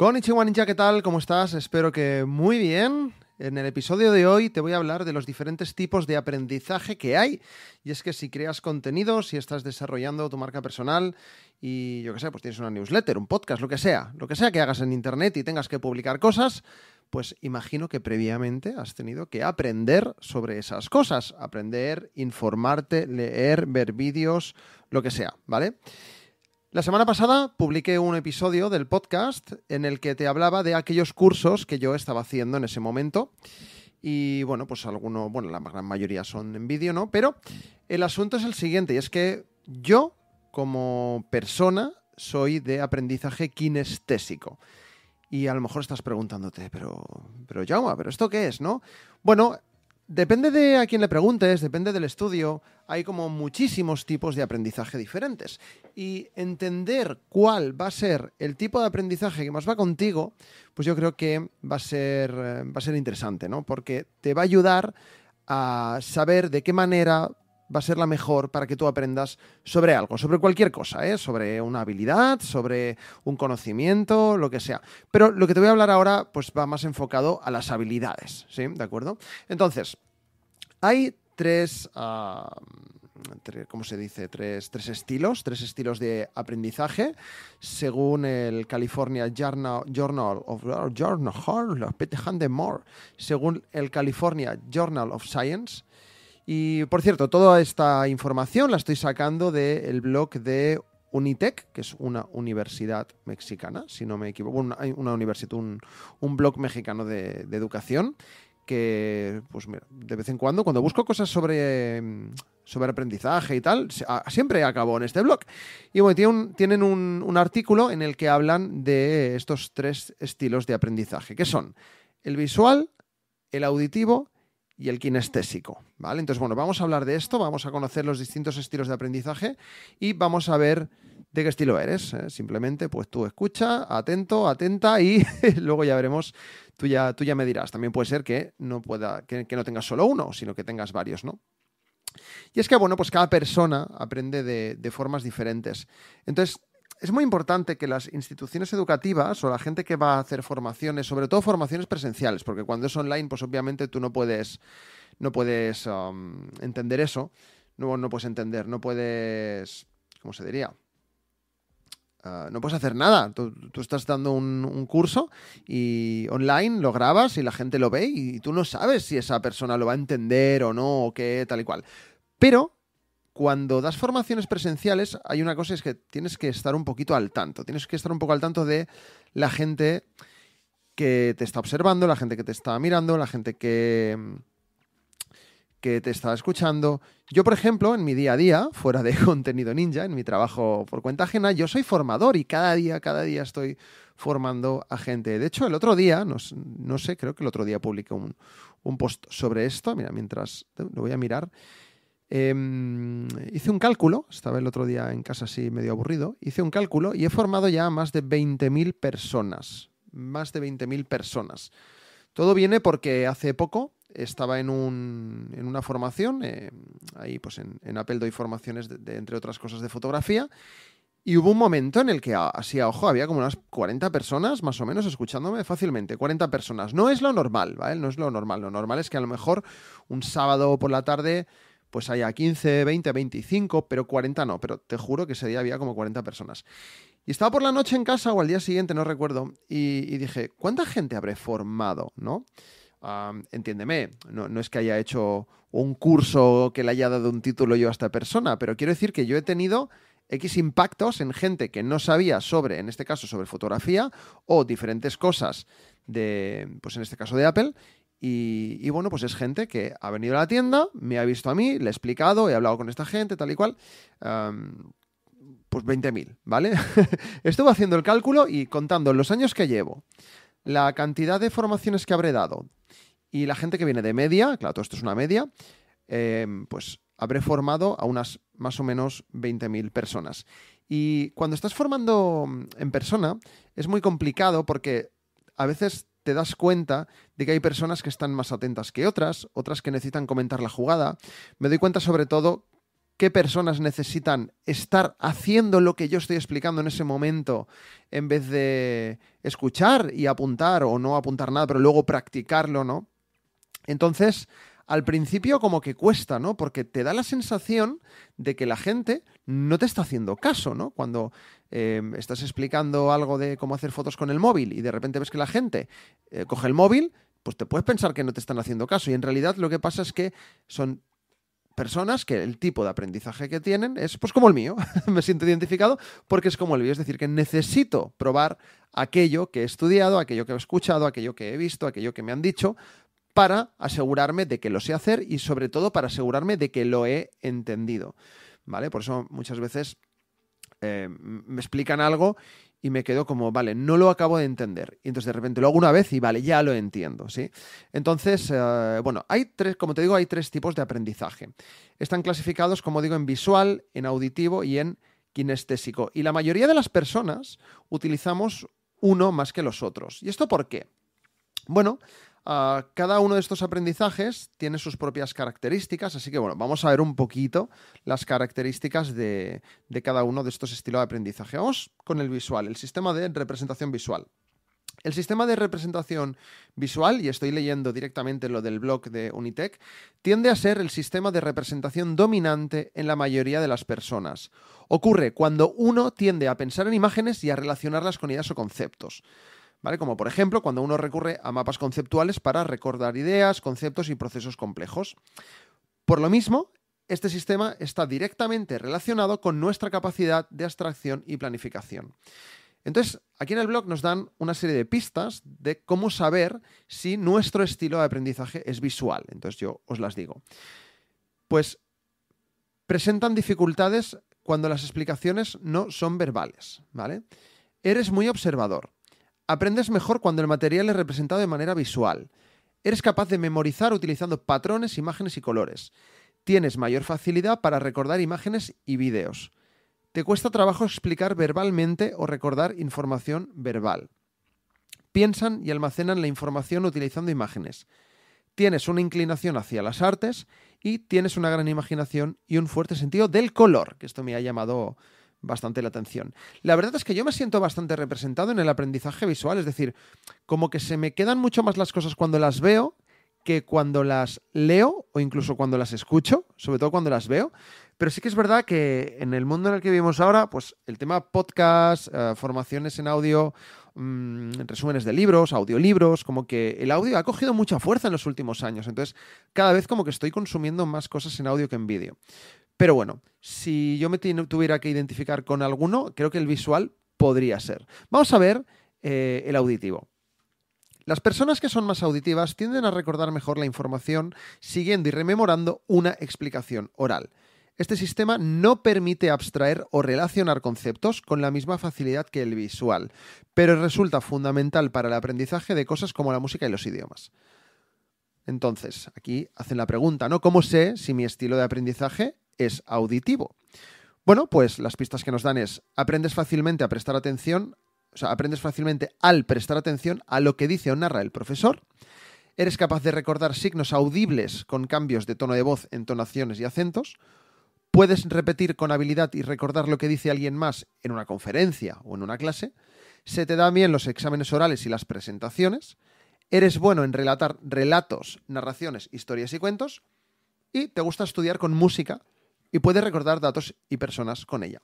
Konnichiwa Ninja, ¿qué tal? ¿Cómo estás? Espero que muy bien. En el episodio de hoy te voy a hablar de los diferentes tipos de aprendizaje que hay. Y es que si creas contenido, si estás desarrollando tu marca personal y yo qué sé, pues tienes una newsletter, un podcast, lo que sea, lo que sea que hagas en internet y tengas que publicar cosas, pues imagino que previamente has tenido que aprender sobre esas cosas, aprender, informarte, leer, ver vídeos, lo que sea, ¿vale? La semana pasada publiqué un episodio del podcast en el que te hablaba de aquellos cursos que yo estaba haciendo en ese momento. Y bueno, pues algunos, bueno, la gran mayoría son en vídeo, ¿no? Pero el asunto es el siguiente, y es que yo, como persona, soy de aprendizaje kinestésico. Y a lo mejor estás preguntándote, pero, pero Jauma, ¿pero esto qué es, no? Bueno, Depende de a quién le preguntes, depende del estudio, hay como muchísimos tipos de aprendizaje diferentes. Y entender cuál va a ser el tipo de aprendizaje que más va contigo, pues yo creo que va a ser, eh, va a ser interesante, ¿no? Porque te va a ayudar a saber de qué manera va a ser la mejor para que tú aprendas sobre algo, sobre cualquier cosa, ¿eh? sobre una habilidad, sobre un conocimiento, lo que sea. Pero lo que te voy a hablar ahora pues va más enfocado a las habilidades, ¿sí? ¿De acuerdo? Entonces, hay tres... Ah, ¿cómo se dice? Tres, estilos, tres estilos de aprendizaje, según el California Journal, Journal of Journal, según el California Journal of Science. Y por cierto, toda esta información la estoy sacando del blog de Unitec, que es una universidad mexicana, si no me equivoco, una, universidad, un, blog mexicano de, educación que, pues de vez en cuando, cuando busco cosas sobre, sobre aprendizaje y tal, siempre acabo en este blog. Y bueno, tienen, un, artículo en el que hablan de estos tres estilos de aprendizaje, que son el visual, el auditivo y el kinestésico, ¿vale? Entonces, bueno, vamos a hablar de esto, vamos a conocer los distintos estilos de aprendizaje y vamos a ver de qué estilo eres. ¿eh? Simplemente, pues tú escucha, atento, atenta y luego ya veremos, tú ya, tú ya me dirás. También puede ser que no, pueda, que, no tengas solo uno, sino que tengas varios, ¿no? Y es que, bueno, pues cada persona aprende de, de formas diferentes. Entonces, es muy importante que las instituciones educativas o la gente que va a hacer formaciones, sobre todo formaciones presenciales, porque cuando es online, pues obviamente tú no puedes, no puedes um, entender eso, no, puedes entender, no puedes, ¿cómo se diría? Ah, no puedes hacer nada. Tú, estás dando un, curso y online lo grabas y la gente lo ve y tú no sabes si esa persona lo va a entender o no o qué, tal y cual. Pero cuando das formaciones presenciales, hay una cosa es que tienes que estar un poquito al tanto, tienes que estar un poco al tanto de la gente que te está observando, la gente que te está mirando, la gente que, que te está escuchando. Yo, por ejemplo, en mi día a día, fuera de contenido ninja, en mi trabajo por cuenta ajena, yo soy formador y cada día, cada día estoy formando a gente. De hecho, el otro día, no, sé, creo que el otro día publiqué un, un post sobre esto, mira, mientras lo voy a mirar, Em, hice un cálculo, estaba el otro día en casa así medio aburrido, hice un cálculo y he formado ya más de 20.000 personas. Más de 20.000 personas. Todo viene porque hace poco estaba en, un, en una formación, eh, ahí pues en, en, Apple doy formaciones, de, entre otras cosas, de fotografía, y hubo un momento en el que, así a ojo, había como unas 40 personas, más o menos, escuchándome fácilmente. 40 personas. No es lo normal, ¿vale? No es lo normal. Lo normal es que a lo mejor un sábado por la tarde pues haya 15, 20, 25, pero 40 no, pero te juro que ese día había como 40 personas. Y estaba por la noche en casa o al día siguiente, no recuerdo, y, dije, ¿cuánta gente habré formado? ¿No? entiéndeme, no, no, es que haya hecho un curso que le haya dado un título yo a esta persona, pero quiero decir que yo he tenido X impactos en gente que no sabía sobre, en este caso, sobre fotografía o diferentes cosas de, pues en este caso de Apple, y, bueno, pues es gente que ha venido a la tienda, me ha visto a mí, le he explicado, he hablado con esta gente, tal y cual. Em, pues 20.000, ¿vale? Estuve haciendo el cálculo y contando los años que llevo, la cantidad de formaciones que habré dado y la gente que viene de media, claro, todo esto es una media, em, pues habré formado a unas más o menos 20.000 personas. Y cuando estás formando em, en persona, es muy complicado porque a veces te das cuenta de que hay personas que están más atentas que otras, otras que necesitan comentar la jugada. Me doy cuenta sobre todo qué personas necesitan estar haciendo lo que yo estoy explicando en ese momento en vez de escuchar y apuntar o no apuntar nada, pero luego practicarlo, ¿no? Entonces, al principio como que cuesta, ¿no? Porque te da la sensación de que la gente no te está haciendo caso, ¿no? Cuando em, estás explicando algo de cómo hacer fotos con el móvil y de repente ves que la gente eh, coge el móvil, pues te puedes pensar que no te están haciendo caso. Y en realidad lo que pasa es que son personas que el tipo de aprendizaje que tienen es pues como el mío, me siento identificado porque es como el mío, es decir, que necesito probar aquello que he estudiado, aquello que he escuchado, aquello que he visto, aquello que me han dicho para asegurarme de que lo sé hacer y sobre todo para asegurarme de que lo he entendido. ¿Vale? Por eso muchas veces eh, me explican algo y me quedo como, vale, no lo acabo de entender. Y entonces de repente lo hago una vez y vale, ya lo entiendo, ¿sí? Entonces, eh, bueno, hay tres, como te digo, hay tres tipos de aprendizaje. Están clasificados, como digo, en visual, en auditivo y en kinestésico. Y la mayoría de las personas utilizamos uno más que los otros. ¿Y esto por qué? Bueno, Ah, cada uno de estos aprendizajes tiene sus propias características, así que bueno, vamos a ver un poquito las características de, de cada uno de estos estilos de aprendizaje. Vamos con el visual, el sistema de representación visual. El sistema de representación visual, y estoy leyendo directamente lo del blog de Unitec, tiende a ser el sistema de representación dominante en la mayoría de las personas. Ocurre cuando uno tiende a pensar en imágenes y a relacionarlas con ideas o conceptos. Como por ejemplo cuando uno recurre a mapas conceptuales para recordar ideas, conceptos y procesos complejos. Por lo mismo, este sistema está directamente relacionado con nuestra capacidad de abstracción y planificación. Entonces, aquí en el blog nos dan una serie de pistas de cómo saber si nuestro estilo de aprendizaje es visual. Entonces yo os las digo. Pues presentan dificultades cuando las explicaciones no son verbales, ¿vale? Eres muy observador. Aprendes mejor cuando el material es representado de manera visual. Eres capaz de memorizar utilizando patrones, imágenes y colores. Tienes mayor facilidad para recordar imágenes y vídeos. Te cuesta trabajo explicar verbalmente o recordar información verbal. Piensan y almacenan la información utilizando imágenes. Tienes una inclinación hacia las artes y tienes una gran imaginación y un fuerte sentido del color, que esto me ha llamado bastante la atención. La verdad es que yo me siento bastante representado en el aprendizaje visual, es decir, como que se me quedan mucho más las cosas cuando las veo que cuando las leo o incluso cuando las escucho, sobre todo cuando las veo. Pero sí que es verdad que en el mundo en el que vivimos ahora, pues el tema podcast, eh, formaciones en audio, mm, resúmenes de libros, audiolibros, como que el audio ha cogido mucha fuerza en los últimos años. Entonces, cada vez como que estoy consumiendo más cosas en audio que en vídeo. Pero bueno, si yo me tuviera que identificar con alguno, creo que el visual podría ser. Vamos a ver eh, el auditivo. Las personas que son más auditivas tienden a recordar mejor la información siguiendo y rememorando una explicación oral. Este sistema no permite abstraer o relacionar conceptos con la misma facilidad que el visual, pero resulta fundamental para el aprendizaje de cosas como la música y los idiomas. Entonces, aquí hacen la pregunta, ¿no? ¿Cómo sé si mi estilo de aprendizaje es auditivo. Bueno, pues las pistas que nos dan es, aprendes fácilmente a prestar atención, o sea, aprendes fácilmente al prestar atención a lo que dice o narra el profesor, eres capaz de recordar signos audibles con cambios de tono de voz, entonaciones y acentos, puedes repetir con habilidad y recordar lo que dice alguien más en una conferencia o en una clase, se te dan bien los exámenes orales y las presentaciones, eres bueno en relatar relatos, narraciones, historias y cuentos, y te gusta estudiar con música y puede recordar datos y personas con ella.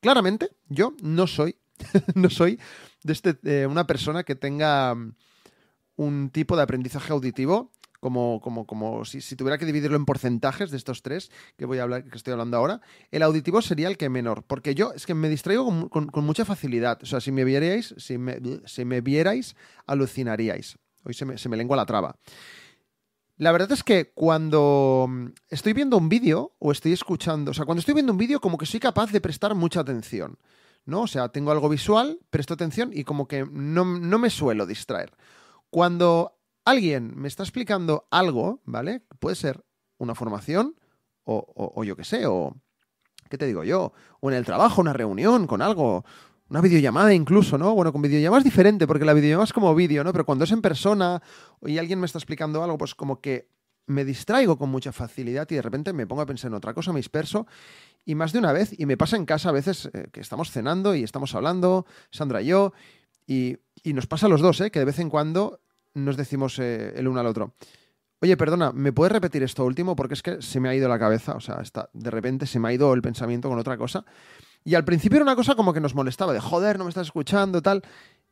Claramente, yo no soy, no soy de este, eh, una persona que tenga mm, un tipo de aprendizaje auditivo como, como, como si, tuviera que dividirlo en porcentajes de estos tres que voy a hablar, que estoy hablando ahora, el auditivo sería el que menor, porque yo es que me distraigo con, con, mucha facilidad. O sea, si me vierais, si me, si me vierais, alucinaríais. Hoy se me, se me lengua la traba. La verdad es que cuando mm, estoy viendo un vídeo o estoy escuchando, o sea, cuando estoy viendo un vídeo como que soy capaz de prestar mucha atención, ¿no? O sea, tengo algo visual, presto atención y como que no, me suelo distraer. Cuando alguien me está explicando algo, ¿vale? Puede ser una formación o, o, o yo qué sé, o, ¿qué te digo yo? O en el trabajo, una reunión con algo, una videollamada incluso, ¿no? Bueno, con videollamadas es diferente, porque la videollamada es como vídeo, ¿no? Pero cuando es en persona y alguien me está explicando algo, pues como que me distraigo con mucha facilidad y de repente me pongo a pensar en otra cosa, me disperso y más de una vez, y me pasa en casa a veces eh, que estamos cenando y estamos hablando, Sandra y yo, y, nos pasa a los dos, ¿eh? Que de vez en cuando nos decimos eh, el uno al otro. Oye, perdona, ¿me puedes repetir esto último? Porque es que se me ha ido la cabeza, o sea, está, de repente se me ha ido el pensamiento con otra cosa. Y al principio era una cosa como que nos molestaba, de joder, no me estás escuchando, tal.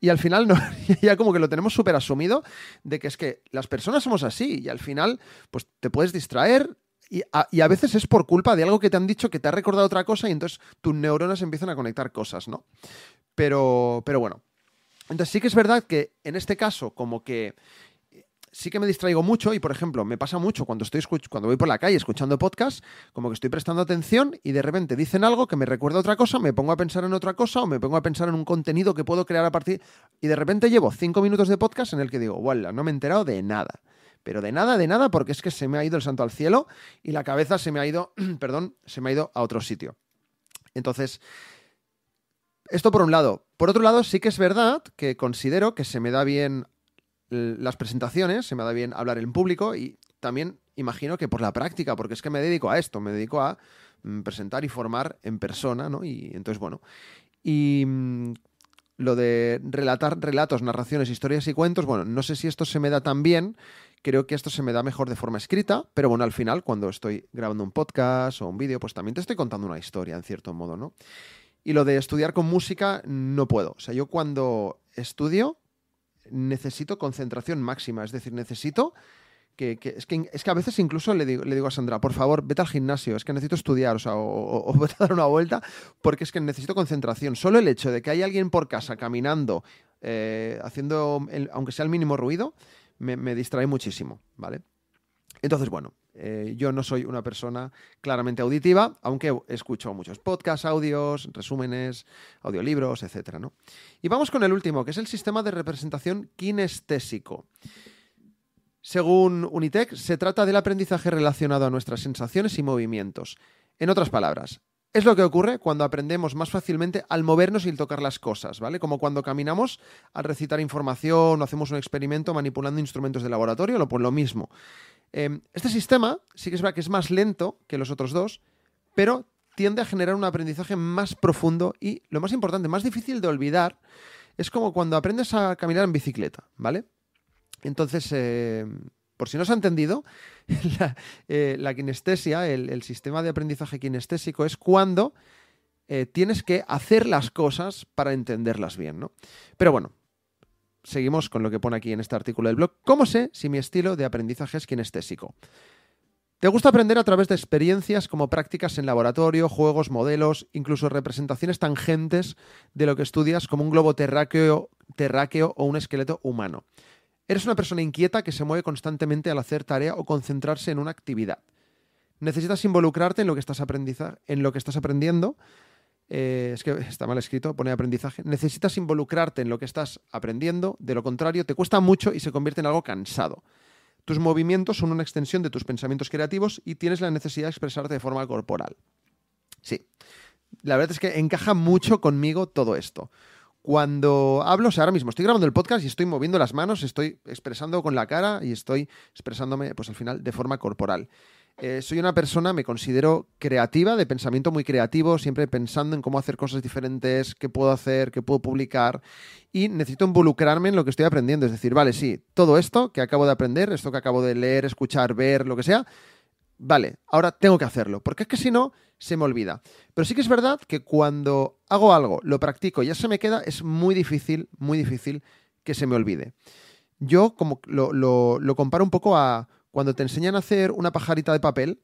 Y al final no, ya como que lo tenemos súper asumido de que es que las personas somos así y al final pues te puedes distraer y a, veces es por culpa de algo que te han dicho que te ha recordado otra cosa y entonces tus neuronas empiezan a conectar cosas, ¿no? Pero, pero bueno. Entonces sí que es verdad que en este caso como que sí que me distraigo mucho y, por ejemplo, me pasa mucho cuando, estoy cuando voy por la calle escuchando podcast, como que estoy prestando atención y de repente dicen algo que me recuerda otra cosa, me pongo a pensar en otra cosa o me pongo a pensar en un contenido que puedo crear a partir... Y de repente llevo cinco minutos de podcast en el que digo, voilà, no me he enterado de nada. Pero de nada, de nada, porque es que se me ha ido el santo al cielo y la cabeza se me ha ido, perdón, se me ha ido a otro sitio. Entonces, esto por un lado. Por otro lado, sí que es verdad que considero que se me da bien las presentaciones, se me da bien hablar en público y también imagino que por la práctica, porque es que me dedico a esto, me dedico a mm, presentar y formar en persona, ¿no? Y entonces, bueno. Y mm, lo de relatar relatos, narraciones, historias y cuentos, bueno, no sé si esto se me da tan bien, creo que esto se me da mejor de forma escrita, pero bueno, al final, cuando estoy grabando un podcast o un vídeo, pues también te estoy contando una historia, en cierto modo, ¿no? Y lo de estudiar con música, no puedo. O sea, yo cuando estudio, necesito concentración máxima, es decir, necesito que, es que, a veces incluso le digo, a Sandra, por favor, vete al gimnasio, es que necesito estudiar, o, sea, o, vete a dar una vuelta, porque es que necesito concentración. Solo el hecho de que hay alguien por casa caminando, eh, haciendo, aunque sea el mínimo ruido, me, distrae muchísimo, ¿vale? Entonces, bueno, eh, yo no soy una persona claramente auditiva, aunque escucho muchos podcasts, audios, resúmenes, audiolibros, etc. Y vamos con el último, que es el sistema de representación kinestésico. Según Unitec, se trata del aprendizaje relacionado a nuestras sensaciones y movimientos. En otras palabras, es lo que ocurre cuando aprendemos más fácilmente al movernos y al tocar las cosas, ¿vale? Como cuando caminamos al recitar información o hacemos un experimento manipulando instrumentos de laboratorio, lo, por pues lo mismo. Em, este sistema sí que es verdad que es más lento que los otros dos, pero tiende a generar un aprendizaje más profundo y, lo más importante, más difícil de olvidar, es como cuando aprendes a caminar en bicicleta, ¿vale? Entonces, em, por si no se ha entendido, la, eh, kinestesia, el, sistema de aprendizaje kinestésico, es cuando eh, tienes que hacer las cosas para entenderlas bien, ¿no? Pero bueno, seguimos con lo que pone aquí en este artículo del blog. ¿Cómo sé si mi estilo de aprendizaje es kinestésico? Te gusta aprender a través de experiencias como prácticas en laboratorio, juegos, modelos, incluso representaciones tangentes de lo que estudias como un globo terráqueo, terráqueo o un esqueleto humano. Eres una persona inquieta que se mueve constantemente al hacer tarea o concentrarse en una actividad. Necesitas involucrarte en lo que estás, en lo que estás aprendiendo. Eh, es que está mal escrito, pone aprendizaje. Necesitas involucrarte en lo que estás aprendiendo, de lo contrario, te cuesta mucho y se convierte en algo cansado. Tus movimientos son una extensión de tus pensamientos creativos y tienes la necesidad de expresarte de forma corporal. Sí, la verdad es que encaja mucho conmigo todo esto cuando hablo, o sea, ahora mismo estoy grabando el podcast y estoy moviendo las manos, estoy expresando con la cara y estoy expresándome, pues al final, de forma corporal. Eh, soy una persona, me considero creativa, de pensamiento muy creativo, siempre pensando en cómo hacer cosas diferentes, qué puedo hacer, qué puedo publicar, y necesito involucrarme en lo que estoy aprendiendo. Es decir, vale, sí, todo esto que acabo de aprender, esto que acabo de leer, escuchar, ver, lo que sea, vale, ahora tengo que hacerlo, porque es que si no, se me olvida. Pero sí que es verdad que cuando hago algo, lo practico, y ya se me queda, es muy difícil, muy difícil que se me olvide. Yo como lo, lo, lo comparo un poco a cuando te enseñan a hacer una pajarita de papel,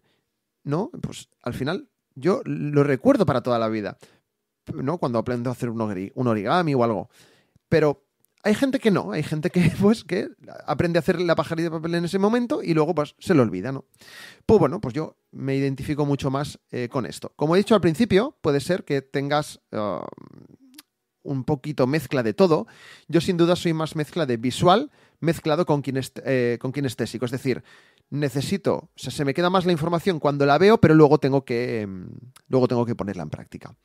¿no? Pues al final yo lo recuerdo para toda la vida, ¿no? Cuando aprendo a hacer un origami o algo. Pero hay gente que no, hay gente que, pues, que aprende a hacer la pajarita de papel en ese momento y luego pues, se lo olvida, ¿no? Pues bueno, pues yo me identifico mucho más eh, con esto. Como he dicho al principio, puede ser que tengas um, un poquito mezcla de todo. Yo sin duda soy más mezcla de visual mezclado eh, con, kinestésico. Es decir, necesito, o sea, se me queda más la información cuando la veo, pero luego tengo que, em, luego tengo que ponerla en práctica.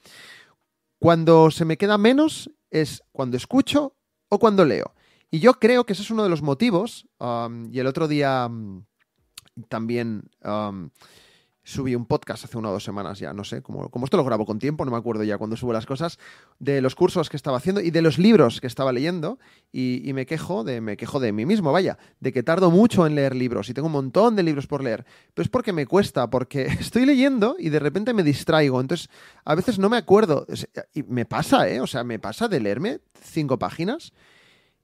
Cuando se me queda menos es cuando escucho o cuando leo. Y yo creo que ese es uno de los motivos, um, y el otro día um, también um, subí un podcast hace una o dos semanas ya, no sé, como, esto lo grabo con tiempo, no me acuerdo ya cuando subo las cosas, de los cursos que estaba haciendo y de los libros que estaba leyendo y, me quejo de me quejo de mí mismo, vaya, de que tardo mucho en leer libros y tengo un montón de libros por leer, pero es porque me cuesta, porque estoy leyendo y de repente me distraigo, entonces a veces no me acuerdo, y me pasa, ¿eh? O sea, me pasa de leerme cinco páginas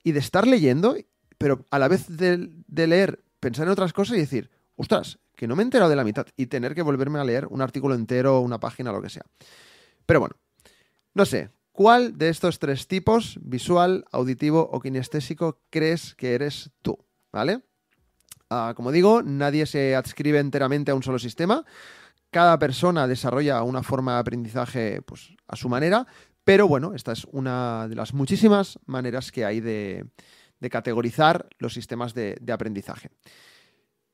y de estar leyendo, pero a la vez de, de leer, pensar en otras cosas y decir, ostras, que no me he enterado de la mitad y tener que volverme a leer un artículo entero, una página, lo que sea. Pero bueno, no sé, ¿cuál de estos tres tipos, visual, auditivo o kinestésico, crees que eres tú? ¿Vale? Ah, como digo, nadie se adscribe enteramente a un solo sistema. Cada persona desarrolla una forma de aprendizaje pues, a su manera, pero bueno, esta es una de las muchísimas maneras que hay de, categorizar los sistemas de aprendizaje.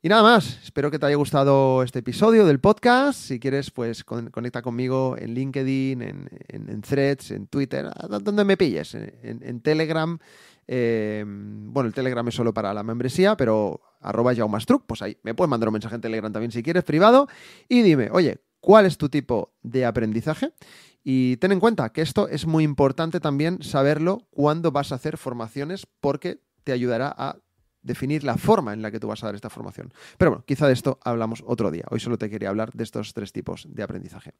Y nada más, espero que te haya gustado este episodio del podcast. Si quieres, pues conecta conmigo en LinkedIn, en, Threads, en Twitter, donde me pilles, en, Telegram. Eh, bueno, el Telegram es solo para la membresía, pero arroba pues ahí me puedes mandar un mensaje en Telegram también si quieres, privado, y dime, oye, ¿cuál es tu tipo de aprendizaje? Y ten en cuenta que esto es muy importante también saberlo cuando vas a hacer formaciones porque te ayudará a definir la forma en la que tú vas a dar esta formación. Pero bueno, quizá de esto hablamos otro día. Hoy solo te quería hablar de estos tres tipos de aprendizaje.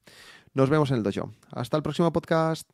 Nos vemos en el dojo. Hasta el próximo podcast.